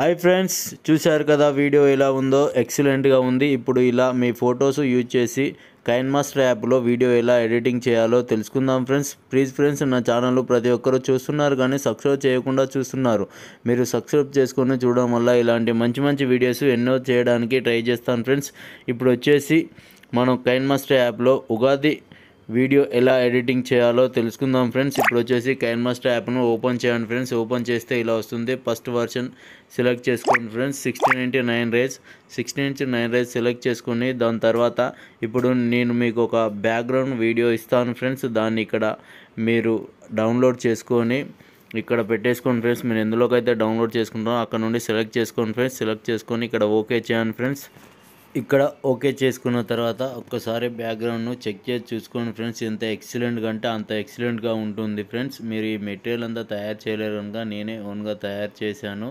hi friends చూశారు కదా video ఎలా ఉందో ఎక్సలెంట్గా ఉంది ఇప్పుడు ఇలా మీ ఫొటోస్ యూజ్ చేసి కైన్ మాస్టర్ యాప్లో వీడియో ఎలా ఎడిటింగ్ చేయాలో తెలుసుకుందాం ఫ్రెండ్స్ ప్లీజ్ ఫ్రెండ్స్ నా ఛానల్ ప్రతి ఒక్కరూ చూస్తున్నారు కానీ సబ్స్క్రైబ్ చేయకుండా చూస్తున్నారు మీరు సబ్స్క్రైబ్ చేసుకొని చూడడం వల్ల ఇలాంటి మంచి మంచి వీడియోస్ ఎన్నో చేయడానికి ట్రై చేస్తాను ఫ్రెండ్స్ ఇప్పుడు వచ్చేసి మనం కైన్ మాస్టర్ యాప్లో ఉగాది వీడియో ఎలా ఎడిటింగ్ చేయాలో తెలుసుకుందాం ఫ్రెండ్స్ ఇప్పుడు వచ్చేసి కైన్ మాస్టర్ యాప్ను ఓపెన్ చేయండి ఫ్రెండ్స్ ఓపెన్ చేస్తే ఇలా వస్తుంది ఫస్ట్ వర్షన్ సెలెక్ట్ చేసుకోండి ఫ్రెండ్స్ సిక్స్టీన్ ఇంటి నైన్ రేజ్ సిక్స్టీన్ ఇంటి నైన్ రేస్ సెలెక్ట్ చేసుకుని దాని తర్వాత ఇప్పుడు నేను మీకు ఒక బ్యాక్గ్రౌండ్ వీడియో ఇస్తాను ఫ్రెండ్స్ దాన్ని ఇక్కడ మీరు డౌన్లోడ్ చేసుకొని ఇక్కడ పెట్టేసుకోండి ఫ్రెండ్స్ మీరు ఎందులోకి అయితే డౌన్లోడ్ చేసుకుంటారో అక్కడ నుండి సెలెక్ట్ చేసుకోండి ఫ్రెండ్స్ సెలెక్ట్ చేసుకొని ఇక్కడ ఓకే చేయండి ఫ్రెండ్స్ ఇక్కడ ఓకే చేసుకున్న తర్వాత ఒక్కసారి బ్యాక్గ్రౌండ్ను చెక్ చేసి చూసుకోండి ఫ్రెండ్స్ ఎంత ఎక్సలెంట్గా అంటే అంత ఎక్సలెంట్గా ఉంటుంది ఫ్రెండ్స్ మీరు ఈ మెటీరియల్ అంతా తయారు చేయలేరు కనుక నేనే ఓన్గా తయారు చేశాను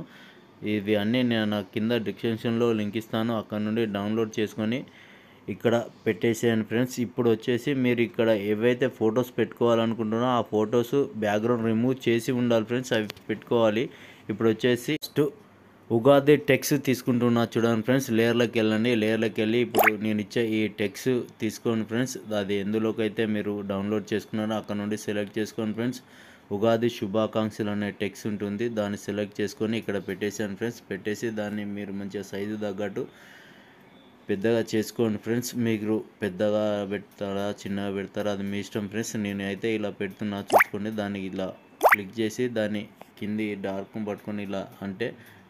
ఇవి అన్నీ నేను కింద డిస్క్రిప్షన్లో లింక్ ఇస్తాను అక్కడ నుండి డౌన్లోడ్ చేసుకొని ఇక్కడ పెట్టేసేయండి ఫ్రెండ్స్ ఇప్పుడు వచ్చేసి మీరు ఇక్కడ ఏవైతే ఫొటోస్ పెట్టుకోవాలనుకుంటున్నా ఆ ఫొటోస్ బ్యాక్గ్రౌండ్ రిమూవ్ చేసి ఉండాలి ఫ్రెండ్స్ అవి పెట్టుకోవాలి ఇప్పుడు వచ్చేసి ఉగాది టెక్స్ తీసుకుంటున్నా చూడండి ఫ్రెండ్స్ లేయర్లోకి వెళ్ళండి లేయర్లోకి వెళ్ళి ఇప్పుడు నేను ఇచ్చే ఈ టెక్స్ తీసుకోండి ఫ్రెండ్స్ అది ఎందులోకి అయితే మీరు డౌన్లోడ్ చేసుకున్నారో అక్కడ నుండి సెలెక్ట్ చేసుకోండి ఫ్రెండ్స్ ఉగాది శుభాకాంక్షలు అనే టెక్స్ ఉంటుంది దాన్ని సెలెక్ట్ చేసుకొని ఇక్కడ పెట్టేసాను ఫ్రెండ్స్ పెట్టేసి దాన్ని మీరు మంచిగా సైజు తగ్గట్టు పెద్దగా చేసుకోండి ఫ్రెండ్స్ మీరు పెద్దగా పెడతారా చిన్నగా పెడతారా అది మీ ఇష్టం ఫ్రెండ్స్ నేను అయితే ఇలా పెడుతున్నా చూసుకోండి దాన్ని ఇలా క్లిక్ చేసి దాన్ని కింది డార్క్ పట్టుకొని ఇలా అంటే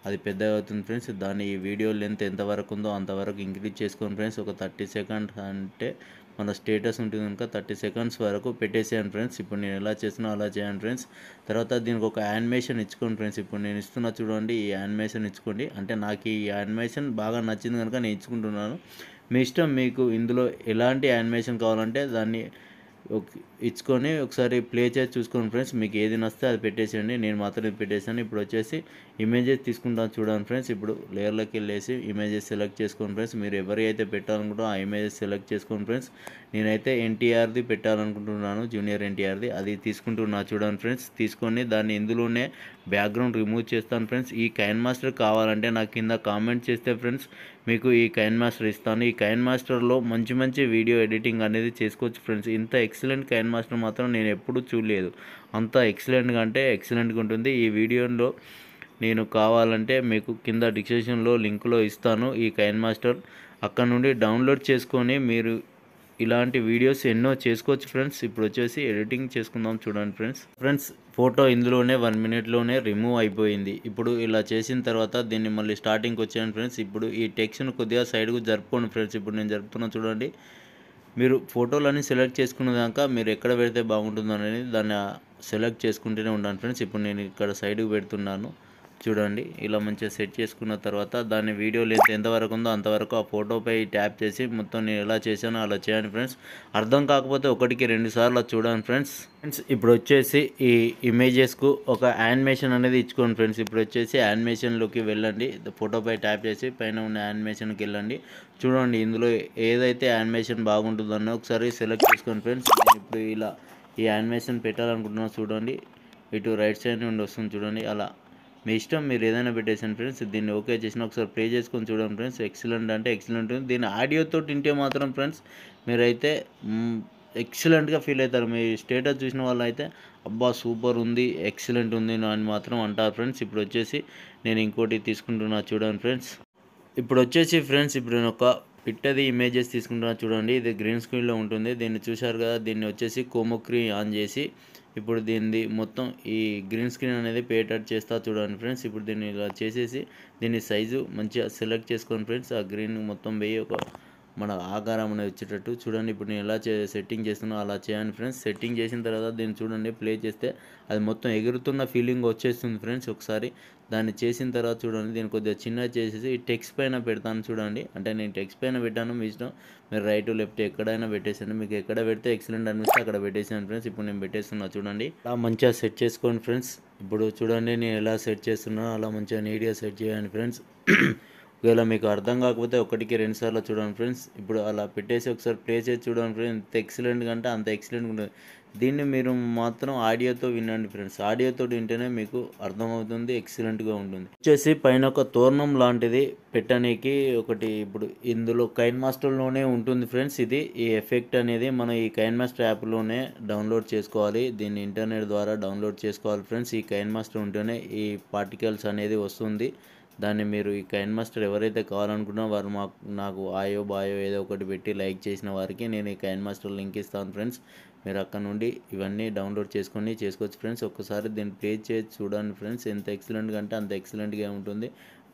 అది పెద్ద అవుతుంది ఫ్రెండ్స్ దాని వీడియో లెంత్ ఎంతవరకు ఉందో అంతవరకు ఇంక్రీజ్ చేసుకోండి ఫ్రెండ్స్ ఒక థర్టీ సెకండ్స్ అంటే మన స్టేటస్ ఉంటుంది కనుక థర్టీ సెకండ్స్ వరకు పెట్టేసేయండి ఫ్రెండ్స్ ఇప్పుడు నేను ఎలా చేసినా అలా చేయండి ఫ్రెండ్స్ తర్వాత దీనికి ఒక యానిమేషన్ ఇచ్చుకోండి ఫ్రెండ్స్ ఇప్పుడు నేను ఇస్తున్నా చూడండి ఈ యానిమేషన్ ఇచ్చుకోండి అంటే నాకు ఈ యానిమేషన్ బాగా నచ్చింది కనుక నేను ఇచ్చుకుంటున్నాను మీ ఇష్టం మీకు ఇందులో ఎలాంటి యానిమేషన్ కావాలంటే దాన్ని ఇచ్చుకొని ఒకసారి ప్లే చేసి చూసుకోండి ఫ్రెండ్స్ మీకు ఏది నస్తే అది పెట్టేసేయండి నేను మాత్రమే పెట్టేశాను ఇప్పుడు వచ్చేసి ఇమేజెస్ తీసుకుంటాను చూడండి ఫ్రెండ్స్ ఇప్పుడు లేయర్లోకి వెళ్ళేసి ఇమేజెస్ సెలెక్ట్ చేసుకోండి ఫ్రెండ్స్ మీరు ఎవరి అయితే పెట్టాలనుకుంటారో ఆ ఇమేజెస్ సెలెక్ట్ చేసుకోండి ఫ్రెండ్స్ నేనైతే ఎన్టీఆర్ది పెట్టాలనుకుంటున్నాను జూనియర్ ఎన్టీఆర్ది అది తీసుకుంటున్నా చూడండి ఫ్రెండ్స్ తీసుకొని దాన్ని ఇందులోనే బ్యాక్గ్రౌండ్ రిమూవ్ చేస్తాను ఫ్రెండ్స్ ఈ కైన్ మాస్టర్ కావాలంటే నాకు కింద కామెంట్ చేస్తే ఫ్రెండ్స్ మీకు ఈ కైన్ మాస్టర్ ఇస్తాను ఈ కైన్ మాస్టర్లో మంచి మంచి వీడియో ఎడిటింగ్ అనేది చేసుకోవచ్చు ఫ్రెండ్స్ ఇంత ఎక్సలెంట్ కైన్ మాస్టర్ మాత్రం నేను ఎప్పుడూ చూడలేదు అంత ఎక్సలెంట్గా అంటే ఎక్సలెంట్గా ఉంటుంది ఈ వీడియోలో నేను కావాలంటే మీకు కింద డిస్క్రిప్షన్లో లింక్లో ఇస్తాను ఈ కైన్ మాస్టర్ అక్కడ నుండి డౌన్లోడ్ చేసుకొని మీరు ఇలాంటి వీడియోస్ ఎన్నో చేసుకోవచ్చు ఫ్రెండ్స్ ఇప్పుడు వచ్చేసి ఎడిటింగ్ చేసుకుందాం చూడండి ఫ్రెండ్స్ ఫ్రెండ్స్ ఫోటో ఇందులోనే వన్ మినిట్లోనే రిమూవ్ అయిపోయింది ఇప్పుడు ఇలా చేసిన తర్వాత దీన్ని మళ్ళీ స్టార్టింగ్కి వచ్చాను ఫ్రెండ్స్ ఇప్పుడు ఈ టెక్స్ట్ను కొద్దిగా సైడ్కు జరుపుకోండి ఫ్రెండ్స్ ఇప్పుడు నేను జరుపుతున్నా చూడండి మీరు ఫోటోలన్నీ సెలెక్ట్ చేసుకున్న దాకా మీరు ఎక్కడ పెడితే బాగుంటుందో అనేది దాన్ని సెలెక్ట్ చేసుకుంటూనే ఉండాలి ఫ్రెండ్స్ ఇప్పుడు నేను ఇక్కడ సైడ్కి పెడుతున్నాను చూడండి ఇలా మంచిగా సెట్ చేసుకున్న తర్వాత దాని వీడియో లెంత్ ఎంతవరకు ఉందో అంతవరకు ఆ ఫోటోపై ట్యాప్ చేసి మొత్తం నేను ఎలా చేశానో అలా చేయండి ఫ్రెండ్స్ అర్థం కాకపోతే ఒకటికి రెండు సార్లు చూడండి ఫ్రెండ్స్ ఫ్రెండ్స్ ఇప్పుడు వచ్చేసి ఈ ఇమేజెస్కు ఒక యానిమేషన్ అనేది ఇచ్చుకోండి ఫ్రెండ్స్ ఇప్పుడు వచ్చేసి యానిమేషన్లోకి వెళ్ళండి ఫోటోపై ట్యాప్ చేసి పైన ఉన్న యానిమేషన్కి వెళ్ళండి చూడండి ఇందులో ఏదైతే యానిమేషన్ బాగుంటుందన్నో ఒకసారి సెలెక్ట్ చేసుకోండి ఫ్రెండ్స్ ఇప్పుడు ఇలా ఈ యానిమేషన్ పెట్టాలనుకుంటున్నాను చూడండి ఇటు రైట్ సైడ్ నుండి వస్తుంది చూడండి అలా మీ ఇష్టం మీరు ఏదైనా పెట్టేసాను ఫ్రెండ్స్ దీన్ని ఓకే చేసిన ఒకసారి ప్లే చేసుకొని చూడండి ఫ్రెండ్స్ ఎక్సలెంట్ అంటే ఎక్సలెంట్ ఉంది దీని ఆడియోతో తింటే మాత్రం ఫ్రెండ్స్ మీరైతే ఎక్సలెంట్గా ఫీల్ అవుతారు మీ స్టేటస్ చూసిన వాళ్ళు అయితే అబ్బా సూపర్ ఉంది ఎక్సలెంట్ ఉంది అని మాత్రం అంటారు ఫ్రెండ్స్ ఇప్పుడు వచ్చేసి నేను ఇంకోటి తీసుకుంటున్నా చూడండి ఫ్రెండ్స్ ఇప్పుడు వచ్చేసి ఫ్రెండ్స్ ఇప్పుడు నేను ఒక పిట్టది ఇమేజెస్ తీసుకుంటున్నా చూడండి ఇది గ్రీన్ స్క్రీన్లో ఉంటుంది దీన్ని చూశారు కదా దీన్ని వచ్చేసి కోమోక్రీ ఆన్ చేసి ఇప్పుడు దీన్ని మొత్తం ఈ గ్రీన్ స్క్రీన్ అనేది పేటర్ చేస్తా చూడండి ఫ్రెండ్స్ ఇప్పుడు దీన్ని ఇలా చేసేసి దీన్ని సైజు మంచిగా సెలెక్ట్ చేసుకోండి ఫ్రెండ్స్ ఆ గ్రీన్ మొత్తం వేయి ఒక మన ఆకారం అనేది వచ్చేటట్టు చూడండి ఇప్పుడు నేను ఎలా సెట్టింగ్ చేస్తున్నా అలా చేయండి ఫ్రెండ్స్ సెట్టింగ్ చేసిన తర్వాత దీన్ని చూడండి ప్లే చేస్తే అది మొత్తం ఎగురుతున్న ఫీలింగ్ వచ్చేస్తుంది ఫ్రెండ్స్ ఒకసారి దాన్ని చేసిన తర్వాత చూడండి దీన్ని కొద్దిగా చిన్న చేసేసి టెక్స్ట్ పైన పెడతాను చూడండి అంటే నేను టెక్స్ట్ పైన పెట్టాను మీ ఇష్టం మీరు రైట్ లెఫ్ట్ ఎక్కడైనా పెట్టేసాను మీకు ఎక్కడ పెడితే ఎక్సలెంట్ అనిపిస్తే అక్కడ పెట్టేసాను ఫ్రెండ్స్ ఇప్పుడు నేను పెట్టేస్తున్నా చూడండి అలా మంచిగా సెట్ చేసుకోండి ఫ్రెండ్స్ ఇప్పుడు చూడండి నేను ఎలా సెట్ చేస్తున్నా అలా మంచిగా నీట్గా సెట్ చేయండి ఫ్రెండ్స్ ఒకవేళ మీకు అర్థం కాకపోతే ఒకటికి రెండు సార్లు చూడండి ఫ్రెండ్స్ ఇప్పుడు అలా పెట్టేసి ఒకసారి ప్లే చేసి చూడండి ఫ్రెండ్స్ ఎంత ఎక్సలెంట్గా అంటే అంత ఎక్సలెంట్గా ఉంటుంది దీన్ని మీరు మాత్రం ఆడియోతో వినండి ఫ్రెండ్స్ ఆడియోతో వింటేనే మీకు అర్థమవుతుంది ఎక్సలెంట్గా ఉంటుంది వచ్చేసి పైన ఒక తోరణం లాంటిది పెట్టడానికి ఒకటి ఇప్పుడు ఇందులో కైన్ మాస్టర్లోనే ఉంటుంది ఫ్రెండ్స్ ఇది ఈ ఎఫెక్ట్ అనేది మనం ఈ కైన్ మాస్టర్ యాప్లోనే డౌన్లోడ్ చేసుకోవాలి దీన్ని ఇంటర్నెట్ ద్వారా డౌన్లోడ్ చేసుకోవాలి ఫ్రెండ్స్ ఈ కైన్ మాస్టర్ ఉంటేనే ఈ పార్టికల్స్ అనేది వస్తుంది దాన్ని మీరు ఈ కైన్ మాస్టర్ ఎవరైతే కావాలనుకున్నా వారు మాకు నాకు ఆయో బాయో ఏదో ఒకటి పెట్టి లైక్ చేసిన వారికి నేను ఈ కైన్ మాస్టర్ లింక్ ఇస్తాను ఫ్రెండ్స్ మీరు అక్కడ నుండి ఇవన్నీ డౌన్లోడ్ చేసుకొని చేసుకోవచ్చు ఫ్రెండ్స్ ఒక్కసారి దీన్ని ప్లే చేసి చూడండి ఫ్రెండ్స్ ఎంత ఎక్సలెంట్గా అంటే అంత ఎక్సలెంట్గా ఉంటుంది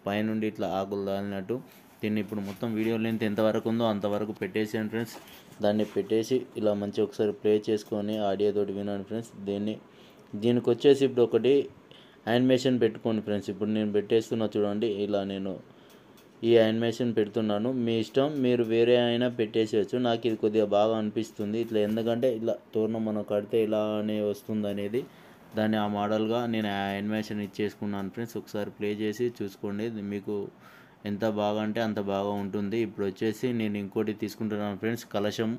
పైనుండి ఇట్లా ఆకులు దాలినట్టు దీన్ని ఇప్పుడు మొత్తం వీడియో లెంత్ ఎంతవరకు ఉందో అంతవరకు పెట్టేసాను ఫ్రెండ్స్ దాన్ని పెట్టేసి ఇలా మంచి ఒకసారి ప్లే చేసుకొని ఆడియో తోటి వినండి ఫ్రెండ్స్ దీన్ని దీనికి వచ్చేసి ఇప్పుడు ఒకటి యానిమేషన్ పెట్టుకోండి ఫ్రెండ్స్ ఇప్పుడు నేను పెట్టేస్తున్నా చూడండి ఇలా నేను ఈ యానిమేషన్ పెడుతున్నాను మీ ఇష్టం మీరు వేరే అయినా పెట్టేసేవచ్చు నాకు ఇది కొద్దిగా బాగా అనిపిస్తుంది ఇట్లా ఎందుకంటే ఇలా తోరణం మనం కడితే ఇలానే వస్తుంది అనేది దాన్ని ఆ మోడల్గా నేను ఆ యానిమేషన్ ఇచ్చేసుకున్నాను ఫ్రెండ్స్ ఒకసారి ప్లే చేసి చూసుకోండి మీకు ఎంత బాగా అంటే అంత బాగా ఉంటుంది ఇప్పుడు వచ్చేసి నేను ఇంకోటి తీసుకుంటున్నాను ఫ్రెండ్స్ కలశం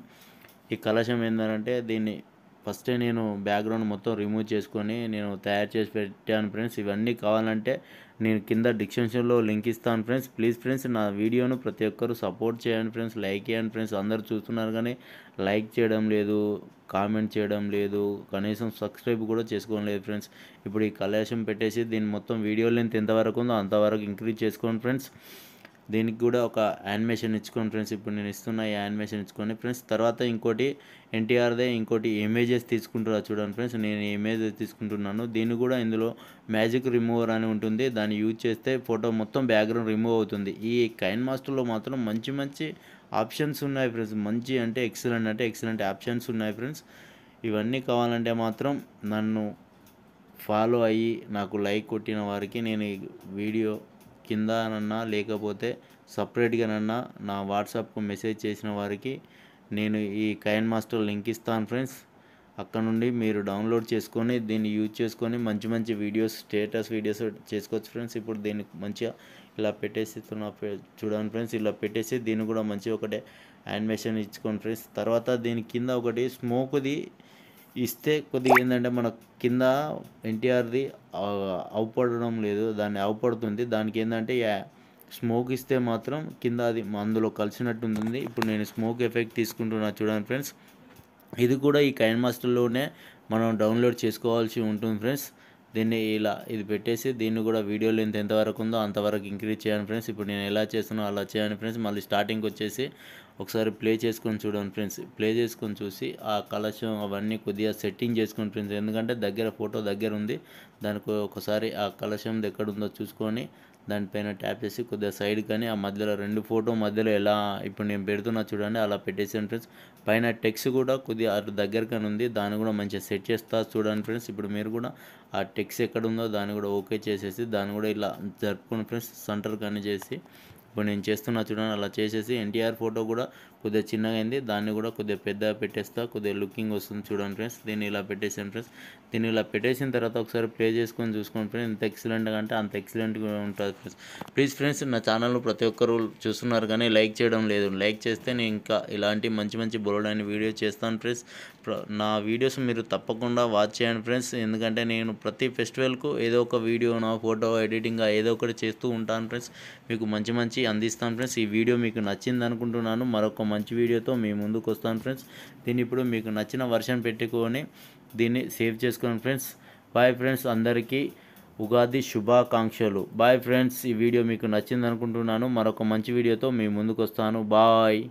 ఈ కలశం ఏంటంటే దీన్ని ఫస్టే నేను బ్యాక్గ్రౌండ్ మొత్తం రిమూవ్ చేసుకొని నేను తయారు చేసి పెట్టాను ఫ్రెండ్స్ ఇవన్నీ కావాలంటే నేను కింద డిస్క్రిప్షన్లో లింక్ ఇస్తాను ఫ్రెండ్స్ ప్లీజ్ ఫ్రెండ్స్ నా వీడియోను ప్రతి ఒక్కరు సపోర్ట్ చేయండి ఫ్రెండ్స్ లైక్ చేయండి ఫ్రెండ్స్ అందరు చూస్తున్నారు కానీ లైక్ చేయడం లేదు కామెంట్ చేయడం లేదు కనీసం సబ్స్క్రైబ్ కూడా చేసుకోవడం లేదు ఫ్రెండ్స్ ఇప్పుడు ఈ కలాశం పెట్టేసి దీన్ని మొత్తం వీడియో లెంత్ ఎంతవరకు ఉందో అంతవరకు ఇంక్రీజ్ చేసుకోండి ఫ్రెండ్స్ దీనికి కూడా ఒక యానిమేషన్ ఇచ్చుకోండి ఫ్రెండ్స్ ఇప్పుడు నేను ఇస్తున్న ఈ యానిమేషన్ ఇచ్చుకోండి ఫ్రెండ్స్ తర్వాత ఇంకోటి ఎన్టీఆర్దే ఇంకోటి ఇమేజెస్ తీసుకుంటారా చూడండి ఫ్రెండ్స్ నేను ఇమేజ్ తీసుకుంటున్నాను దీన్ని కూడా ఇందులో మ్యాజిక్ రిమూవర్ అని ఉంటుంది దాన్ని యూజ్ చేస్తే ఫోటో మొత్తం బ్యాక్గ్రౌండ్ రిమూవ్ అవుతుంది ఈ కైన్ మాస్టర్లో మాత్రం మంచి మంచి ఆప్షన్స్ ఉన్నాయి ఫ్రెండ్స్ మంచి అంటే ఎక్సలెంట్ అంటే ఎక్సలెంట్ ఆప్షన్స్ ఉన్నాయి ఫ్రెండ్స్ ఇవన్నీ కావాలంటే మాత్రం నన్ను ఫాలో అయ్యి నాకు లైక్ కొట్టిన వారికి నేను ఈ వీడియో కిందనన్నా లేకపోతే సపరేట్గానన్నా నా వాట్సాప్కు మెసేజ్ చేసిన వారికి నేను ఈ కయన్ మాస్టర్ లింక్ ఇస్తాను ఫ్రెండ్స్ అక్కడ నుండి మీరు డౌన్లోడ్ చేసుకొని దీన్ని యూజ్ చేసుకొని మంచి మంచి వీడియోస్ స్టేటస్ వీడియోస్ చేసుకోవచ్చు ఫ్రెండ్స్ ఇప్పుడు దీన్ని మంచిగా ఇలా పెట్టేసి చూడండి ఫ్రెండ్స్ ఇలా పెట్టేసి దీన్ని కూడా మంచిగా ఒకటే యానిమేషన్ ఇచ్చుకోండి ఫ్రెండ్స్ తర్వాత దీని కింద ఒకటి స్మోక్ది ఇస్తే కొద్దిగా ఏంటంటే మన కింద ఎన్టీఆర్ది అవుపడడం లేదు దాన్ని అవుపడుతుంది దానికి ఏంటంటే స్మోక్ ఇస్తే మాత్రం కింద అది అందులో కలిసినట్టు ఉంటుంది ఇప్పుడు నేను స్మోక్ ఎఫెక్ట్ తీసుకుంటున్నా చూడండి ఫ్రెండ్స్ ఇది కూడా ఈ కైన్ మాస్టర్లోనే మనం డౌన్లోడ్ చేసుకోవాల్సి ఉంటుంది ఫ్రెండ్స్ దీన్ని ఇలా ఇది పెట్టేసి దీన్ని కూడా వీడియో లెంత్ ఎంతవరకు ఉందో అంతవరకు ఇంక్రీజ్ చేయండి ఫ్రెండ్స్ ఇప్పుడు నేను ఎలా చేస్తున్నా అలా చేయండి ఫ్రెండ్స్ మళ్ళీ స్టార్టింగ్ వచ్చేసి ఒకసారి ప్లే చేసుకొని చూడండి ఫ్రెండ్స్ ప్లే చేసుకొని చూసి ఆ కలశం అవన్నీ కొద్దిగా సెట్టింగ్ చేసుకోండి ఫ్రెండ్స్ ఎందుకంటే దగ్గర ఫోటో దగ్గర ఉంది దానికి ఒకసారి ఆ కలశం ఎక్కడ ఉందో చూసుకొని దానిపైన ట్యాప్ చేసి కొద్దిగా సైడ్ కానీ ఆ మధ్యలో రెండు ఫోటో మధ్యలో ఎలా ఇప్పుడు నేను పెడుతున్నా చూడండి అలా పెట్టేసాను ఫ్రెండ్స్ పైన టెక్స్ట్ కూడా కొద్దిగా అటు దగ్గరకని ఉంది దాన్ని కూడా మంచిగా సెట్ చేస్తా చూడండి ఫ్రెండ్స్ ఇప్పుడు మీరు కూడా ఆ టెక్స్ట్ ఎక్కడ ఉందో దాన్ని కూడా ఓకే చేసేసి దాన్ని కూడా ఇలా జరుపుకుని ఫ్రెండ్స్ సెంటర్ కానీ చేసి ఇప్పుడు నేను చేస్తున్నా చూడండి అలా చేసేసి ఎన్టీఆర్ ఫోటో కూడా కొద్దిగా చిన్నగా అయింది దాన్ని కూడా కొద్దిగా పెద్దగా పెట్టేస్తా కొద్దిగా లుకింగ్ వస్తుంది చూడండి ఫ్రెండ్స్ దీన్ని ఇలా పెట్టేసాను ఫ్రెండ్స్ దీన్ని ఇలా పెట్టేసిన తర్వాత ఒకసారి ప్లే చేసుకొని చూసుకోండి ఫ్రెండ్స్ ఎంత ఎక్సలెంట్గా అంటే అంత ఎక్సలెంట్గా ఉంటుంది ఫ్రెండ్స్ ప్లీజ్ ఫ్రెండ్స్ నా ఛానల్ ప్రతి ఒక్కరు చూస్తున్నారు కానీ లైక్ చేయడం లేదు లైక్ చేస్తే నేను ఇంకా ఇలాంటి మంచి మంచి బోల్డ్ అయిన వీడియో చేస్తాను ఫ్రెండ్స్ నా వీడియోస్ మీరు తప్పకుండా వాచ్ చేయండి ఫ్రెండ్స్ ఎందుకంటే నేను ప్రతి ఫెస్టివల్కు ఏదో ఒక వీడియోనో ఫోటో ఎడిటింగ్ ఏదో ఒకటి చేస్తూ ఉంటాను ఫ్రెండ్స్ మీకు మంచి మంచి అందిస్తాను ఫ్రెండ్స్ ఈ వీడియో మీకు నచ్చింది అనుకుంటున్నాను మరొక మంచి వీడియోతో మీ ముందుకు వస్తాను ఫ్రెండ్స్ దీన్ని ఇప్పుడు మీకు నచ్చిన వర్షన్ పెట్టుకొని దీన్ని సేవ్ చేసుకోండి ఫ్రెండ్స్ బాయ్ ఫ్రెండ్స్ అందరికీ ఉగాది శుభాకాంక్షలు బాయ్ ఫ్రెండ్స్ ఈ వీడియో మీకు నచ్చింది అనుకుంటున్నాను మరొక మంచి వీడియోతో మీ ముందుకు వస్తాను బాయ్